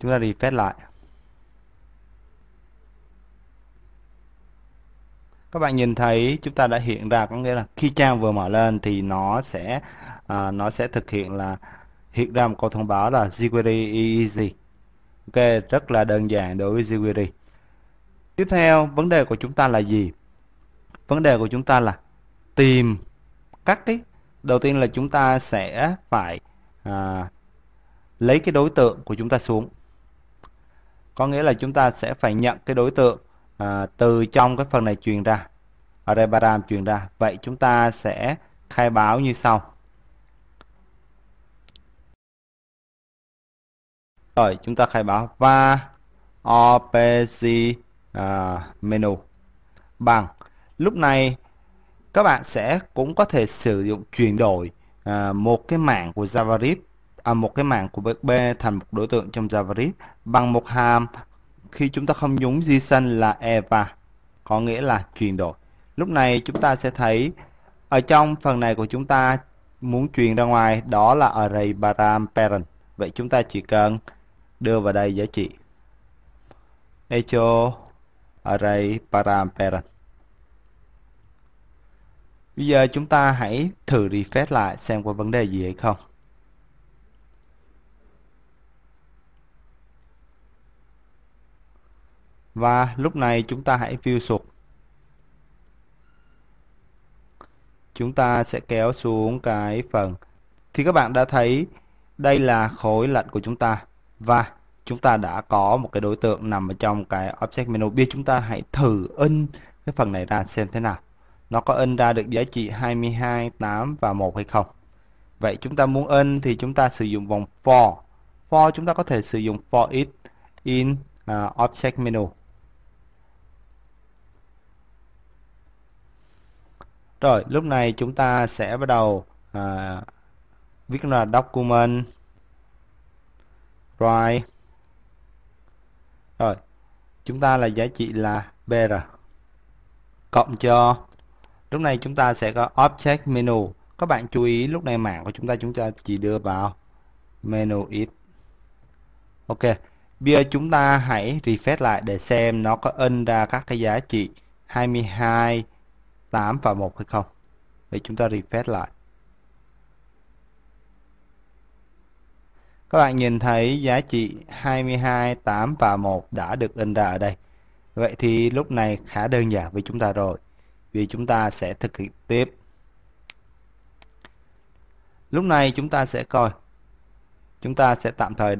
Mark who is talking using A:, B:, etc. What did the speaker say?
A: chúng ta reset lại các bạn nhìn thấy chúng ta đã hiện ra có nghĩa là khi trang vừa mở lên thì nó sẽ à, nó sẽ thực hiện là hiện ra một câu thông báo là jQuery easy ok rất là đơn giản đối với jQuery tiếp theo vấn đề của chúng ta là gì vấn đề của chúng ta là tìm các cái đầu tiên là chúng ta sẽ phải à, lấy cái đối tượng của chúng ta xuống có nghĩa là chúng ta sẽ phải nhận cái đối tượng à, từ trong cái phần này truyền ra ở đây param truyền ra vậy chúng ta sẽ khai báo như sau rồi chúng ta khai báo va opc à, menu bằng lúc này các bạn sẽ cũng có thể sử dụng chuyển đổi à, một cái mạng của JavaScript à, một cái mạng của VB thành một đối tượng trong JavaScript bằng một hàm khi chúng ta không nhúng JSON là EVA có nghĩa là chuyển đổi. Lúc này chúng ta sẽ thấy ở trong phần này của chúng ta muốn truyền ra ngoài đó là array param parent. Vậy chúng ta chỉ cần đưa vào đây giá trị echo array param parent. Bây giờ chúng ta hãy thử refresh lại xem có vấn đề gì hay không. Và lúc này chúng ta hãy view sụp. Chúng ta sẽ kéo xuống cái phần. Thì các bạn đã thấy đây là khối lạnh của chúng ta. Và chúng ta đã có một cái đối tượng nằm ở trong cái object menu. Bây chúng ta hãy thử in cái phần này ra xem thế nào. Nó có in ra được giá trị 22, 8 và 1 hay không. Vậy chúng ta muốn in thì chúng ta sử dụng vòng for. For chúng ta có thể sử dụng for it in uh, object menu. Rồi, lúc này chúng ta sẽ bắt đầu à, viết là document write Rồi, chúng ta là giá trị là br cộng cho lúc này chúng ta sẽ có object menu. Các bạn chú ý lúc này mảng của chúng ta chúng ta chỉ đưa vào menu it. Ok, bây giờ chúng ta hãy refresh lại để xem nó có in ra các cái giá trị 22 8 và 1 hay không Vậy chúng ta refresh lại các bạn nhìn thấy giá trị 22 8 và 1 đã được in ra ở đây vậy thì lúc này khá đơn giản với chúng ta rồi vì chúng ta sẽ thực hiện tiếp lúc này chúng ta sẽ coi chúng ta sẽ tạm thời